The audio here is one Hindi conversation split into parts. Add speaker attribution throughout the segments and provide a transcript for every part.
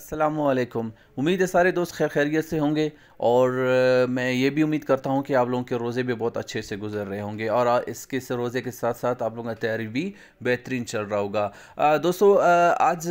Speaker 1: असलकम उम्मीद है सारे दोस्त खैर खैरियत से होंगे और मैं ये भी उम्मीद करता हूँ कि आप लोगों के रोज़े भी बहुत अच्छे से गुजर रहे होंगे और इसके से रोज़े के साथ साथ आप लोगों का तैयारी भी बेहतरीन चल रहा होगा दोस्तों आज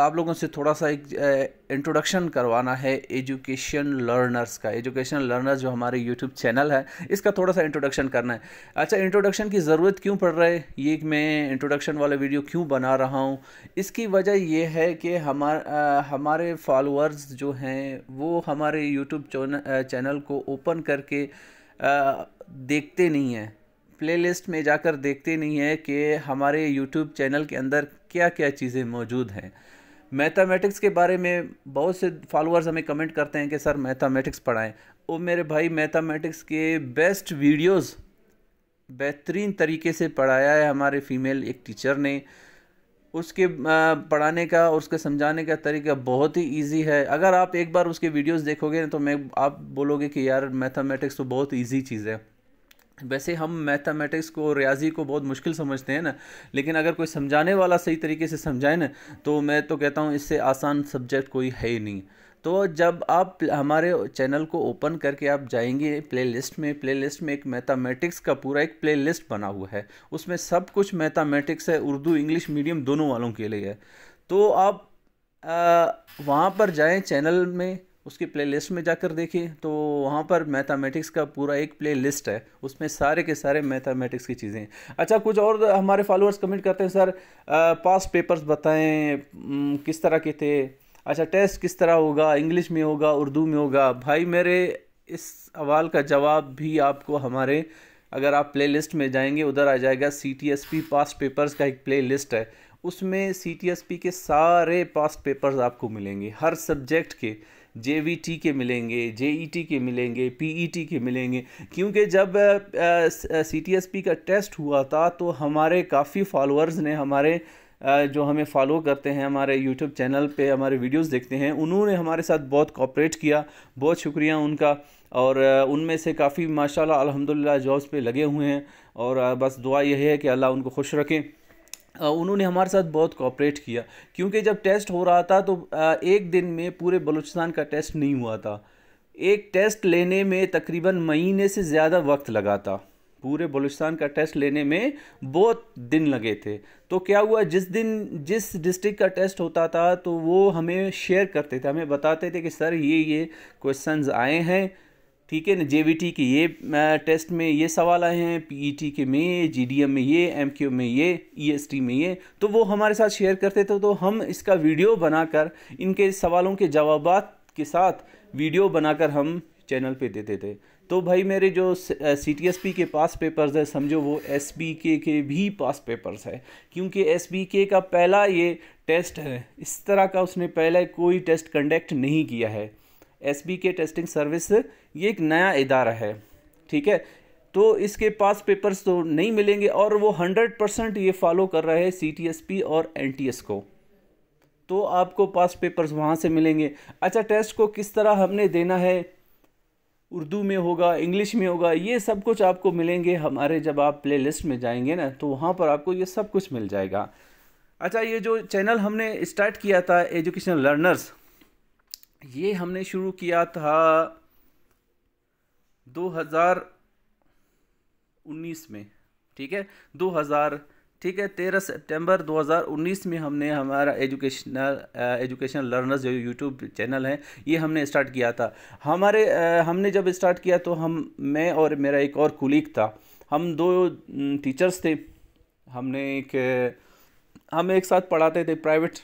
Speaker 1: आप लोगों से थोड़ा सा एक इंट्रोडक्शन करवाना है एजुकेशन लर्नर्स का एजुकेशन लर्नर्स जो हमारे यूट्यूब चैनल है इसका थोड़ा सा इंट्रोडक्शन करना है अच्छा इंट्रोडक्शन की ज़रूरत क्यों पड़ रहा है ये मैं इंट्रोडक्शन वाला वीडियो क्यों बना रहा हूँ इसकी वजह यह है कि हमार आ, हमारे फॉलोअर्स जो हैं वो हमारे यूट्यूब चैनल को ओपन करके आ, देखते नहीं हैं प्लेलिस्ट में जाकर देखते नहीं है कि हमारे यूट्यूब चैनल के अंदर क्या क्या चीज़ें मौजूद हैं मैथमेटिक्स के बारे में बहुत से फॉलोअर्स हमें कमेंट करते हैं कि सर मैथमेटिक्स पढ़ाएं वो मेरे भाई मैथमेटिक्स के बेस्ट वीडियोस बेहतरीन तरीके से पढ़ाया है हमारे फीमेल एक टीचर ने उसके पढ़ाने का और उसके समझाने का तरीका बहुत ही इजी है अगर आप एक बार उसके वीडियोस देखोगे तो मैं आप बोलोगे कि यार मैथमेटिक्स तो बहुत ईजी चीज़ है वैसे हम मैथमेटिक्स को रियाजी को बहुत मुश्किल समझते हैं ना लेकिन अगर कोई समझाने वाला सही तरीके से समझाए ना तो मैं तो कहता हूँ इससे आसान सब्जेक्ट कोई है ही नहीं तो जब आप हमारे चैनल को ओपन करके आप जाएंगे प्लेलिस्ट में प्लेलिस्ट में एक मैथमेटिक्स का पूरा एक प्लेलिस्ट बना हुआ है उसमें सब कुछ मैथमेटिक्स है उर्दू इंग्लिश मीडियम दोनों वालों के लिए है तो आप वहाँ पर जाएँ चैनल में उसकी प्लेलिस्ट में जाकर देखें तो वहाँ पर मैथमेटिक्स का पूरा एक प्लेलिस्ट है उसमें सारे के सारे मैथमेटिक्स की चीज़ें अच्छा कुछ और हमारे फॉलोअर्स कमेंट करते हैं सर पास पेपर्स बताएं किस तरह के थे अच्छा टेस्ट किस तरह होगा इंग्लिश में होगा उर्दू में होगा भाई मेरे इस सवाल का जवाब भी आपको हमारे अगर आप लिस्ट में जाएंगे उधर आ जाएगा C T S P past papers का एक लिस्ट है उसमें सी टी एस पी के सारे पास्ट पेपर्स आपको मिलेंगे हर सब्जेक्ट के जे के मिलेंगे जे के मिलेंगे पी के मिलेंगे क्योंकि जब सी टी एस पी का टेस्ट हुआ था तो हमारे काफ़ी फॉलोअर्स ने हमारे जो हमें फॉलो करते हैं हमारे यूट्यूब चैनल पे हमारे वीडियोस देखते हैं उन्होंने हमारे साथ बहुत कॉपरेट किया बहुत शुक्रिया उनका और उनमें से काफ़ी माशाल्लाह अल्हम्दुलिल्लाह जॉब्स पे लगे हुए हैं और बस दुआ यह है कि अल्लाह उनको खुश रखें उन्होंने हमारे साथ बहुत कॉपरेट किया क्योंकि जब टेस्ट हो रहा था तो एक दिन में पूरे बलूचिस्तान का टेस्ट नहीं हुआ था एक टेस्ट लेने में तकरीबन महीने से ज़्यादा वक्त लगा था पूरे बलूचिस्तान का टेस्ट लेने में बहुत दिन लगे थे तो क्या हुआ जिस दिन जिस डिस्ट्रिक्ट का टेस्ट होता था तो वो हमें शेयर करते थे हमें बताते थे कि सर ये ये क्वेश्चंस आए हैं ठीक है ना जे के ये टेस्ट में ये सवाल आए हैं पी e के में ये जीडीएम में ये एम में ये ई e में ये तो वो हमारे साथ शेयर करते थे तो हम इसका वीडियो बनाकर इनके सवालों के जवाब के साथ वीडियो बनाकर हम चैनल पे देते थे तो भाई मेरे जो सी टी एस पी के पास पेपर्स है समझो वो एस बी के के भी पास पेपर्स है क्योंकि एस बी के का पहला ये टेस्ट है इस तरह का उसने पहले कोई टेस्ट कंडक्ट नहीं किया है एस बी के टेस्टिंग सर्विस ये एक नया इदारा है ठीक है तो इसके पास पेपर्स तो नहीं मिलेंगे और वो हंड्रेड परसेंट ये फॉलो कर रहा है सी टी एस पी और एन टी एस को तो आपको पास पेपर्स वहाँ से मिलेंगे अच्छा टेस्ट को किस तरह हमने देना है उर्दू में होगा इंग्लिश में होगा ये सब कुछ आपको मिलेंगे हमारे जब आप प्ले लिस्ट में जाएंगे ना तो वहाँ पर आपको ये सब कुछ मिल जाएगा अच्छा ये जो चैनल हमने स्टार्ट किया था एजुकेशनल लर्नर्स ये हमने शुरू किया था 2019 में ठीक है 2000 ठीक है तेरह सितंबर 2019 में हमने हमारा एजुकेशनल एजुकेशन लर्नर्स जो यूट्यूब चैनल है ये हमने स्टार्ट किया था हमारे आ, हमने जब स्टार्ट किया तो हम मैं और मेरा एक और कुलीग था हम दो टीचर्स थे हमने एक हम एक साथ पढ़ाते थे प्राइवेट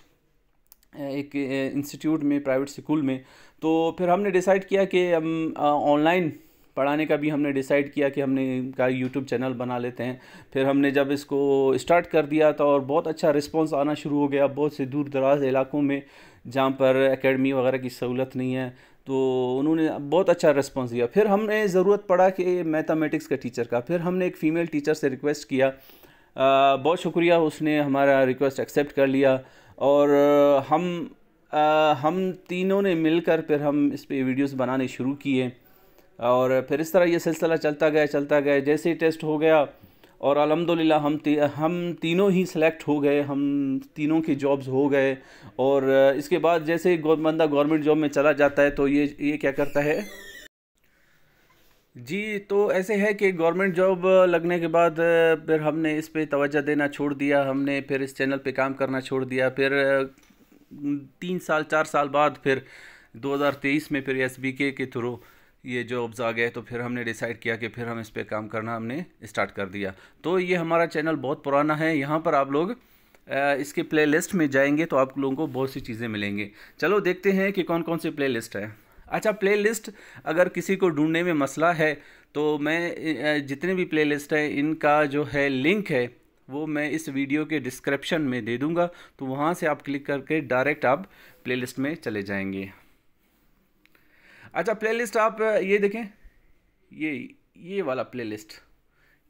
Speaker 1: एक इंस्टीट्यूट में प्राइवेट स्कूल में तो फिर हमने डिसाइड किया कि हम ऑनलाइन पढ़ाने का भी हमने डिसाइड किया कि हमने का यूट्यूब चैनल बना लेते हैं फिर हमने जब इसको स्टार्ट कर दिया तो और बहुत अच्छा रिस्पांस आना शुरू हो गया बहुत से दूर दराज इलाकों में जहाँ पर एकेडमी वगैरह की सहूलत नहीं है तो उन्होंने बहुत अच्छा रिस्पांस दिया फिर हमने ज़रूरत पड़ा कि मैथमेटिक्स का टीचर का फिर हमने एक फ़ीमेल टीचर से रिक्वेस्ट किया आ, बहुत शुक्रिया उसने हमारा रिक्वेस्ट एक्सेप्ट कर लिया और हम आ, हम तीनों ने मिलकर फिर हम इस पर वीडियोस बनाने शुरू किए और फिर इस तरह ये सिलसिला चलता गया चलता गया जैसे ही टेस्ट हो गया और अलहमदिल्ला हम ती, हम तीनों ही सिलेक्ट हो गए हम तीनों के जॉब्स हो गए और इसके बाद जैसे ही बंदा गवर्नमेंट जॉब में चला जाता है तो ये ये क्या करता है जी तो ऐसे है कि गवर्नमेंट जॉब लगने के बाद फिर हमने इस पे तवज्जो देना छोड़ दिया हमने फिर इस चैनल पे काम करना छोड़ दिया फिर तीन साल चार साल बाद फिर 2023 में फिर एस के थ्रू ये जॉब्स आ गए तो फिर हमने डिसाइड किया कि फिर हम इस पर काम करना हमने स्टार्ट कर दिया तो ये हमारा चैनल बहुत पुराना है यहाँ पर आप लोग इसके प्लेलिस्ट में जाएंगे तो आप लोगों को बहुत सी चीज़ें मिलेंगे चलो देखते हैं कि कौन कौन सी प्लेलिस्ट है अच्छा प्लेलिस्ट अगर किसी को ढूंढने में मसला है तो मैं जितने भी प्लेलिस्ट हैं इनका जो है लिंक है वो मैं इस वीडियो के डिस्क्रिप्शन में दे दूंगा तो वहाँ से आप क्लिक करके डायरेक्ट आप प्लेलिस्ट में चले जाएंगे अच्छा प्लेलिस्ट आप ये देखें ये ये वाला प्लेलिस्ट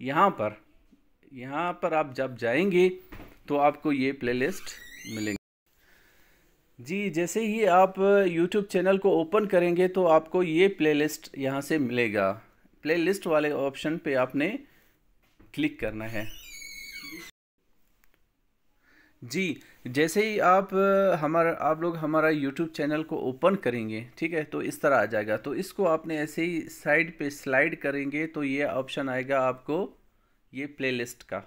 Speaker 1: यहाँ पर यहाँ पर आप जब जाएंगे तो आपको ये प्लेलिस्ट मिलेंगे जी जैसे ही आप YouTube चैनल को ओपन करेंगे तो आपको ये प्लेलिस्ट यहाँ से मिलेगा प्लेलिस्ट वाले ऑप्शन पे आपने क्लिक करना है जी जैसे ही आप हमारा आप लोग हमारा YouTube चैनल को ओपन करेंगे ठीक है तो इस तरह आ जाएगा तो इसको आपने ऐसे ही साइड पे स्लाइड करेंगे तो ये ऑप्शन आएगा आपको ये प्लेलिस्ट का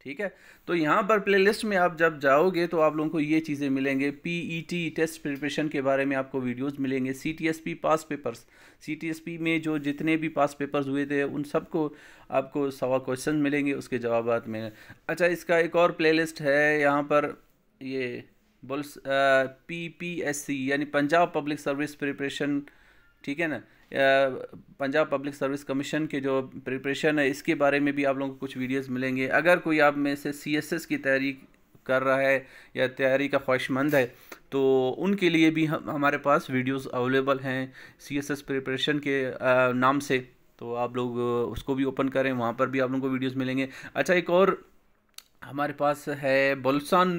Speaker 1: ठीक है तो यहाँ पर प्लेलिस्ट में आप जब जाओगे तो आप लोगों को ये चीज़ें मिलेंगे पीईटी टेस्ट प्रिपरेशन के बारे में आपको वीडियोस मिलेंगे सीटीएसपी पास पेपर्स सीटीएसपी में जो जितने भी पास पेपर्स हुए थे उन सबको आपको सवा क्वेश्चन मिलेंगे उसके जवाब में अच्छा इसका एक और प्ले है यहाँ पर ये बोल पी पी एस सी यानी पंजाब पब्लिक सर्विस प्रिपरेशन ठीक है ना पंजाब पब्लिक सर्विस कमीशन के जो प्रिपरेशन है इसके बारे में भी आप लोगों को कुछ वीडियोस मिलेंगे अगर कोई आप में से सीएसएस की तैयारी कर रहा है या तैयारी का ख्वाहिशमंद है तो उनके लिए भी हम हमारे पास वीडियोस अवेलेबल हैं सी एस एस प्रिपरेशन के आ, नाम से तो आप लोग उसको भी ओपन करें वहाँ पर भी आप लोगों को वीडियोस मिलेंगे अच्छा एक और हमारे पास है बलसान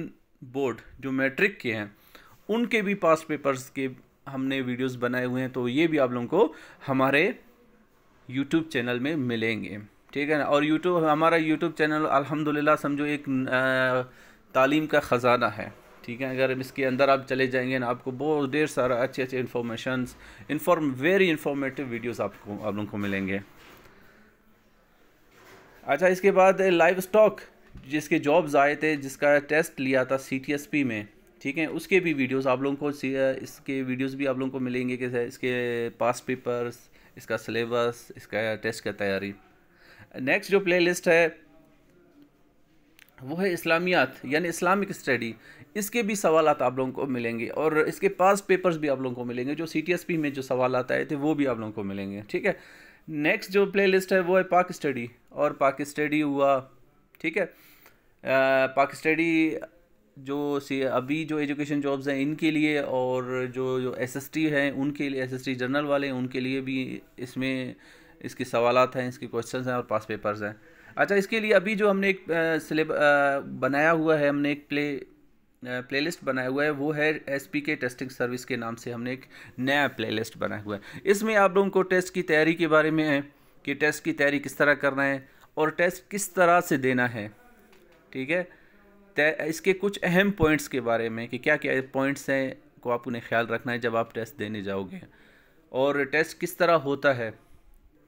Speaker 1: बोर्ड जो मैट्रिक के हैं उनके भी पास पेपर्स के हमने वीडियोस बनाए हुए हैं तो ये भी आप लोगों को हमारे यूट्यूब चैनल में मिलेंगे ठीक है ना और यूट्यूब हमारा यूट्यूब चैनल अल्हम्दुलिल्लाह समझो एक तालीम का ख़जाना है ठीक है अगर इसके अंदर आप चले जाएंगे ना आपको बहुत ढेर सारा अच्छे अच्छे information inform very informative videos आपको आप लोगों को मिलेंगे अच्छा इसके बाद लाइव स्टॉक जिसके जॉब्स आए थे जिसका टेस्ट लिया था सी में ठीक है उसके भी वीडियोस आप लोगों को इसके वीडियोस भी आप लोगों को मिलेंगे कि इसके पास पेपर्स इसका सिलेबस इसका टेस्ट का तैयारी नेक्स्ट जो प्लेलिस्ट है वो है इस्लामियात यानी इस्लामिक स्टडी इसके भी सवाल आप लोगों को मिलेंगे और इसके पास पेपर्स भी आप लोगों को मिलेंगे जो सी टी में जो सवाल आए थे वो भी आप लोगों को मिलेंगे ठीक है नेक्स्ट जो प्ले है वो है पाक स्टडी और पाक स्टडी हुआ ठीक है पाक स्टडी जो सी अभी जो एजुकेशन जॉब्स हैं इनके लिए और जो जो एस एस टी हैं उनके लिए एस एस टी जनरल वाले उनके लिए भी इसमें इसके सवाल हैं इसके क्वेश्चन हैं और पास पेपर्स हैं अच्छा इसके लिए अभी जो हमने एक सिलेब बनाया हुआ है हमने एक प्ले प्लेलिस्ट बनाया हुआ है वो है एस पी के टेस्टिंग सर्विस के नाम से हमने एक नया प्लेलिस्ट बनाया हुआ है इसमें आप लोगों को टेस्ट की तैयारी के बारे में है कि टेस्ट की तैयारी किस तरह करना है और टेस्ट किस तरह से देना है ठीक है इसके कुछ अहम पॉइंट्स के बारे में कि क्या क्या पॉइंट्स हैं को आप उन्हें ख्याल रखना है जब आप टेस्ट देने जाओगे और टेस्ट किस तरह होता है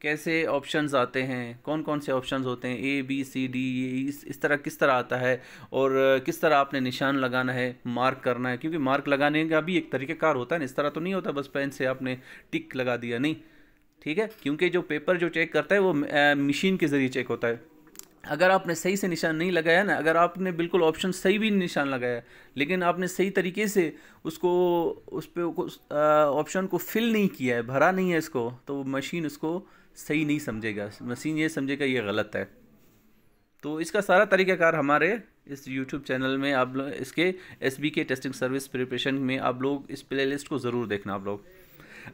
Speaker 1: कैसे ऑप्शंस आते हैं कौन कौन से ऑप्शंस होते हैं A B C D A इस इस तरह किस तरह आता है और किस तरह आपने निशान लगाना है मार्क करना है क्योंकि मार्क लगाने का भी एक तरीक़ेकार होता है ना इस तरह तो नहीं होता बस पेन से आपने टिक लगा दिया नहीं ठीक है क्योंकि जो पेपर जो चेक करता है वो मशीन के ज़रिए चेक होता है अगर आपने सही से निशान नहीं लगाया ना अगर आपने बिल्कुल ऑप्शन सही भी निशान लगाया लेकिन आपने सही तरीके से उसको उस पर ऑप्शन को फिल नहीं किया है भरा नहीं है इसको तो मशीन उसको सही नहीं समझेगा मशीन ये समझेगा ये गलत है तो इसका सारा तरीक़ाकार हमारे इस YouTube चैनल में आप लोग इसके एस बी के टेस्टिंग सर्विस प्रिपरेशन में आप लोग इस प्ले लिस्ट को ज़रूर देखना आप लोग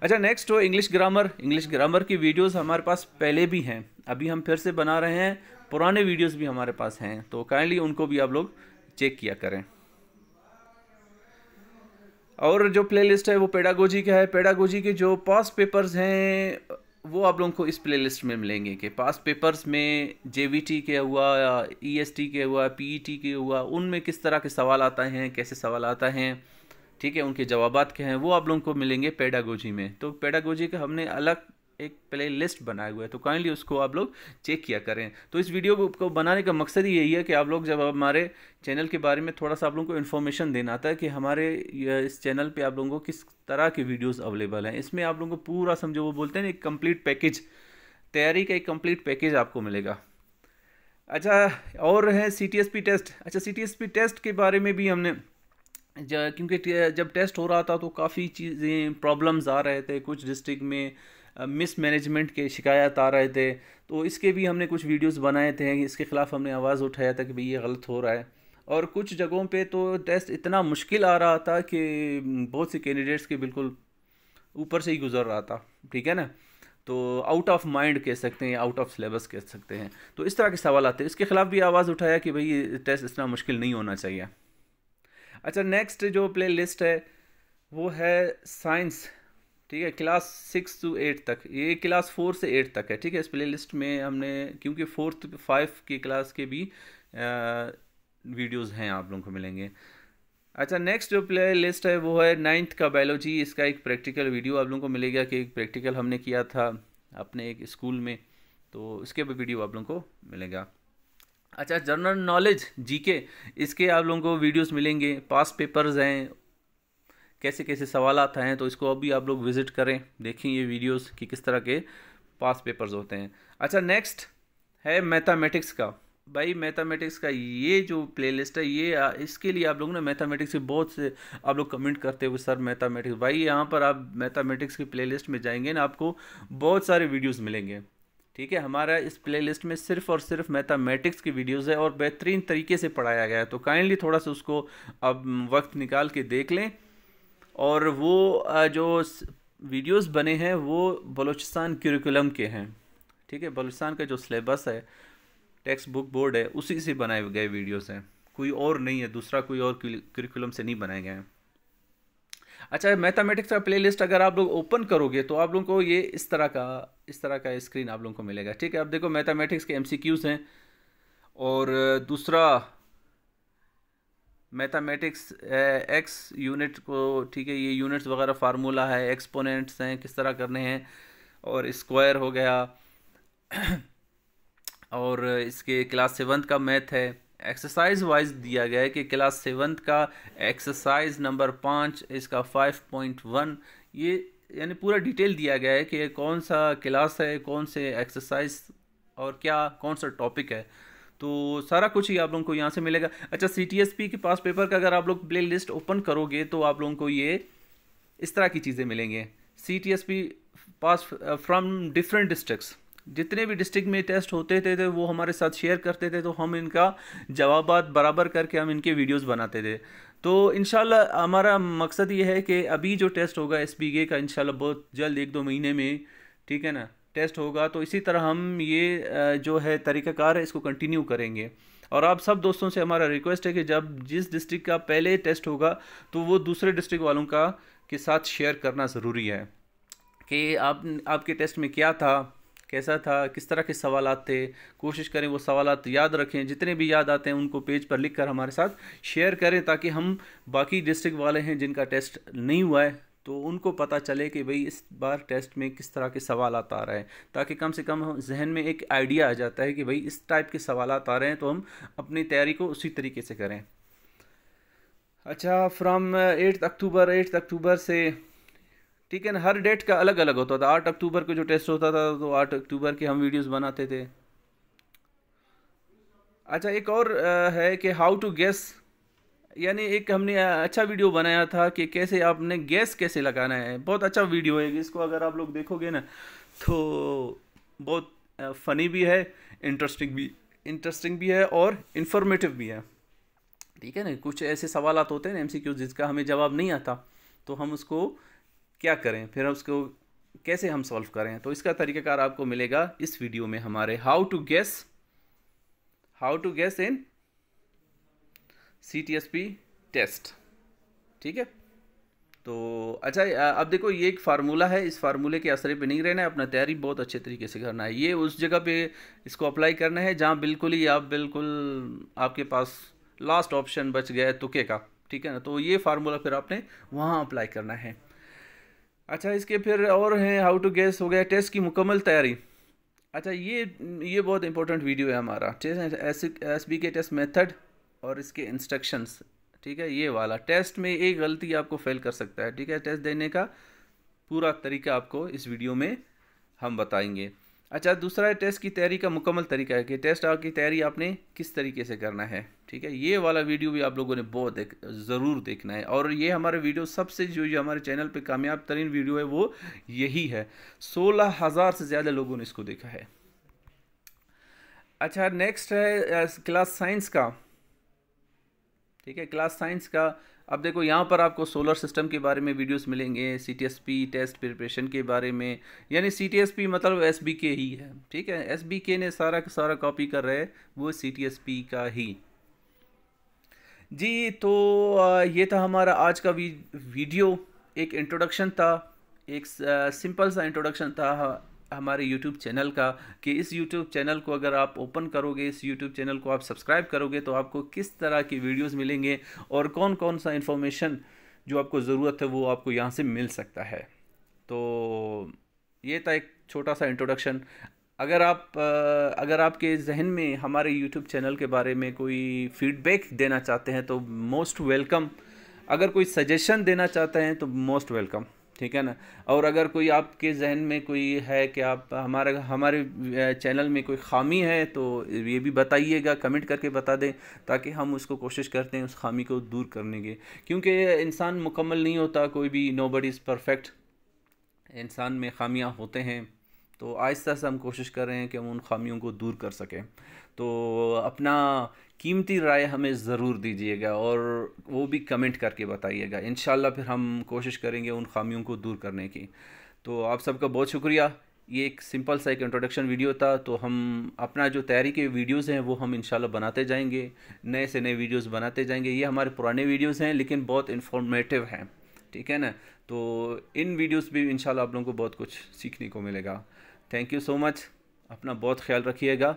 Speaker 1: अच्छा नेक्स्ट हो इंग्लिश ग्रामर इंग्लिश ग्रामर की वीडियोस हमारे पास पहले भी हैं अभी हम फिर से बना रहे हैं पुराने वीडियोस भी हमारे पास हैं तो काइंडली उनको भी आप लोग चेक किया करें और जो प्लेलिस्ट है वो पेडागोजी का है पेडागोजी के जो पास पेपर्स हैं वो आप लोगों को इस प्लेलिस्ट में मिलेंगे कि पास पेपर्स में टी के हुआ या e टी के हुआ टी e के हुआ उनमें किस तरह के सवाल आते हैं कैसे सवाल आते हैं ठीक है उनके जवाब क्या हैं वो आप लोगों को मिलेंगे पेडागोजी में तो पेडागोजी का हमने अलग एक प्ले लिस्ट बनाए हुए है तो काइंडली उसको आप लोग चेक किया करें तो इस वीडियो को बनाने का मकसद ही यही है कि आप लोग जब हमारे चैनल के बारे में थोड़ा सा आप लोगों को इन्फॉर्मेशन देना आता है कि हमारे इस चैनल पे आप लोगों को किस तरह के वीडियोस अवेलेबल हैं इसमें आप लोगों को पूरा समझो वो बोलते हैं ना एक कम्प्लीट पैकेज तैयारी का एक कम्प्लीट पैकेज आपको मिलेगा अच्छा और है सी टेस्ट अच्छा सी टेस्ट के बारे में भी हमने क्योंकि जब टेस्ट हो रहा था तो काफ़ी चीज़ें प्रॉब्लम्स आ रहे थे कुछ डिस्ट्रिक्ट में मिस मैनेजमेंट के शिकायत आ रहे थे तो इसके भी हमने कुछ वीडियोस बनाए थे इसके ख़िलाफ़ हमने आवाज़ उठाया था कि भाई ये गलत हो रहा है और कुछ जगहों पे तो टेस्ट इतना मुश्किल आ रहा था कि बहुत से कैंडिडेट्स के बिल्कुल ऊपर से ही गुजर रहा था ठीक है ना तो आउट ऑफ माइंड कह सकते हैं आउट ऑफ सिलेबस कह सकते हैं तो इस तरह के सवाल आते हैं इसके ख़िलाफ़ भी आवाज़ उठाया कि भाई टेस्ट इतना मुश्किल नहीं होना चाहिए अच्छा नेक्स्ट जो प्ले लिस्ट है वो है साइंस ठीक है क्लास सिक्स टू एट तक ये क्लास फोर से एट तक है ठीक है इस प्ले लिस्ट में हमने क्योंकि फोर्थ फाइव के क्लास के भी वीडियोस हैं आप लोगों को मिलेंगे अच्छा नेक्स्ट जो प्ले लिस्ट है वो है नाइन्थ का बायोलॉजी इसका एक प्रैक्टिकल वीडियो आप लोगों को मिलेगा कि एक प्रैक्टिकल हमने किया था अपने एक स्कूल में तो इसके भी वीडियो आप लोगों को मिलेगा अच्छा जनरल नॉलेज जीके इसके आप लोगों को वीडियोस मिलेंगे पास पेपर्स हैं कैसे कैसे सवाल आते हैं तो इसको अभी आप लोग विज़िट करें देखें ये वीडियोस कि किस तरह के पास पेपर्स होते हैं अच्छा नेक्स्ट है मैथमेटिक्स का भाई मैथमेटिक्स का ये जो प्लेलिस्ट है ये इसके लिए आप लोग ना मैथमेटिक्स के बहुत से आप लोग कमेंट करते हुए सर मैथमेटिक्स भाई यहाँ पर आप मैथमेटिक्स की प्ले में जाएंगे ना आपको बहुत सारे वीडियोज़ मिलेंगे ठीक है हमारा इस प्लेलिस्ट में सिर्फ और सिर्फ मैथमेटिक्स की वीडियोस है और बेहतरीन तरीके से पढ़ाया गया है तो काइंडली थोड़ा सा उसको अब वक्त निकाल के देख लें और वो जो वीडियोस बने हैं वो बलूचिस्तान करिकुलम के हैं ठीक है बलूचिस्तान का जो सिलेबस है टेक्स्ट बुक बोर्ड है उसी से बनाए गए वीडियोस हैं कोई और नहीं है दूसरा कोई और करिकुलम से नहीं बनाए गए हैं अच्छा मैथमेटिक्स का प्लेलिस्ट अगर आप लोग ओपन करोगे तो आप लोगों को ये इस तरह का इस तरह का स्क्रीन आप लोगों को मिलेगा ठीक है अब देखो मैथमेटिक्स के एम हैं और दूसरा मैथामेटिक्स एक्स यूनिट को ठीक है ये यूनिट्स वगैरह फार्मूला है एक्सपोनेंट्स हैं किस तरह करने हैं और स्क्वायर हो गया और इसके क्लास सेवन्थ का मैथ है एक्सरसाइज वाइज दिया गया है कि क्लास सेवन्थ का एक्सरसाइज नंबर पाँच इसका फाइव पॉइंट वन ये यानी पूरा डिटेल दिया गया है कि कौन सा क्लास है कौन से एक्सरसाइज और क्या कौन सा टॉपिक है तो सारा कुछ ही आप लोगों को यहाँ से मिलेगा अच्छा सी के पास पेपर का अगर आप लोग प्ले लिस्ट ओपन करोगे तो आप लोगों को ये इस तरह की चीज़ें मिलेंगे सी टी एस पी पास फ्राम डिफरेंट डिस्ट्रिक्स जितने भी डिस्ट्रिक्ट में टेस्ट होते थे, थे वो हमारे साथ शेयर करते थे तो हम इनका जवाब बराबर करके हम इनके वीडियोस बनाते थे तो इन हमारा मकसद ये है कि अभी जो टेस्ट होगा एस का इन बहुत जल्द एक दो महीने में ठीक है ना टेस्ट होगा तो इसी तरह हम ये जो है तरीक़ाकार है इसको कंटिन्यू करेंगे और आप सब दोस्तों से हमारा रिक्वेस्ट है कि जब जिस डिस्ट्रिक्ट का पहले टेस्ट होगा तो वो दूसरे डिस्ट्रिक्ट वालों का के साथ शेयर करना ज़रूरी है कि आप आपके टेस्ट में क्या था कैसा था किस तरह के सवाल थे कोशिश करें वो सवाल याद रखें जितने भी याद आते हैं उनको पेज पर लिख कर हमारे साथ शेयर करें ताकि हम बाकी डिस्ट्रिक्ट वाले हैं जिनका टेस्ट नहीं हुआ है तो उनको पता चले कि भाई इस बार टेस्ट में किस तरह के सवाल आ रहे हैं ताकि कम से कम जहन में एक आइडिया आ जाता है कि भाई इस टाइप के सवाल आ रहे हैं तो हम अपनी तैयारी को उसी तरीके से करें अच्छा from eighth October eighth October से ठीक है ना हर डेट का अलग अलग होता था आठ अक्टूबर को जो टेस्ट होता था तो आठ अक्टूबर के हम वीडियोस बनाते थे अच्छा एक और है कि हाउ टू गेस यानी एक हमने अच्छा वीडियो बनाया था कि कैसे आपने गैस कैसे लगाना है बहुत अच्छा वीडियो है इसको अगर आप लोग देखोगे ना तो बहुत फ़नी भी है इंटरेस्टिंग भी इंटरेस्टिंग भी है और इन्फॉर्मेटिव भी है ठीक है ना कुछ ऐसे सवाल होते हैं ना एम जिसका हमें जवाब नहीं आता तो हम उसको क्या करें फिर उसको कैसे हम सॉल्व करें तो इसका तरीक़ाकार आपको मिलेगा इस वीडियो में हमारे how to guess how to guess in C T S P test ठीक है तो अच्छा अब देखो ये एक फार्मूला है इस फार्मूले के असर पे नहीं रहना है अपना तैयारी बहुत अच्छे तरीके से करना है ये उस जगह पे इसको अप्लाई करना है जहाँ बिल्कुल ही आप बिल्कुल आपके पास लास्ट ऑप्शन बच गया है तुके का ठीक है ना तो ये फार्मूला फिर आपने वहाँ अप्लाई करना है अच्छा इसके फिर और हैं हाउ टू गैस हो गया टेस्ट की मुकम्मल तैयारी अच्छा ये ये बहुत इंपॉर्टेंट वीडियो है हमारा ठीक है एस एस बी के टेस्ट मेथड और इसके इंस्ट्रक्शंस ठीक है ये वाला टेस्ट में एक गलती आपको फेल कर सकता है ठीक है टेस्ट देने का पूरा तरीका आपको इस वीडियो में हम बताएंगे अच्छा दूसरा है टेस्ट की तैयारी का मुकम्मल तरीका है कि टेस्ट की तैयारी आपने किस तरीके से करना है ठीक है ये वाला वीडियो भी आप लोगों ने बहुत देख ज़रूर देखना है और ये हमारे वीडियो सबसे जो जो हमारे चैनल पे कामयाब तरीन वीडियो है वो यही है सोलह हज़ार से ज़्यादा लोगों ने इसको देखा है अच्छा नेक्स्ट है क्लास साइंस का ठीक है क्लास साइंस का अब देखो यहाँ पर आपको सोलर सिस्टम के बारे में वीडियोस मिलेंगे C T S P test preparation के बारे में यानी सी टी एस पी मतलब एस बी के ही है ठीक है एस बी के ने सारा का सारा कॉपी कर रहे हैं वो सी टी एस पी का ही जी तो ये था हमारा आज का वीडियो एक इंट्रोडक्शन था एक सिंपल सा इंट्रोडक्शन था हमारे YouTube चैनल का कि इस YouTube चैनल को अगर आप ओपन करोगे इस YouTube चैनल को आप सब्सक्राइब करोगे तो आपको किस तरह की वीडियोस मिलेंगे और कौन कौन सा इन्फॉर्मेशन जो आपको ज़रूरत है वो आपको यहाँ से मिल सकता है तो ये था एक छोटा सा इंट्रोडक्शन अगर आप अगर आपके जहन में हमारे यूट्यूब चैनल के बारे में कोई फीडबैक देना चाहते हैं तो मोस्ट वेलकम अगर कोई सजेशन देना चाहते हैं तो मोस्ट वेलकम ठीक है ना और अगर कोई आपके जहन में कोई है कि आप हमारा हमारे चैनल में कोई ख़ामी है तो ये भी बताइएगा कमेंट करके बता दें ताकि हम उसको कोशिश करते हैं उस खामी को दूर करने की क्योंकि इंसान मुकम्मल नहीं होता कोई भी नो बडी इज़ परफेक्ट इंसान में खामियां होते हैं तो आहिस्ता से हम कोशिश कर रहे हैं कि हम उन खामियों को दूर कर सकें तो अपना कीमती राय हमें ज़रूर दीजिएगा और वो भी कमेंट करके बताइएगा इन फिर हम कोशिश करेंगे उन खामियों को दूर करने की तो आप सबका बहुत शुक्रिया ये एक सिंपल सा एक इंट्रोडक्शन वीडियो था तो हम अपना जो तैयारी के वीडियोस हैं वो हम इंशाल्लाह बनाते जाएंगे नए से नए वीडियोस बनाते जाएंगे ये हमारे पुराने वीडियोस हैं लेकिन बहुत इन्फॉर्मेटिव हैं ठीक है ना तो इन वीडियोस भी इंशाल्लाह आप लोगों को बहुत कुछ सीखने को मिलेगा थैंक यू सो मच अपना बहुत ख्याल रखिएगा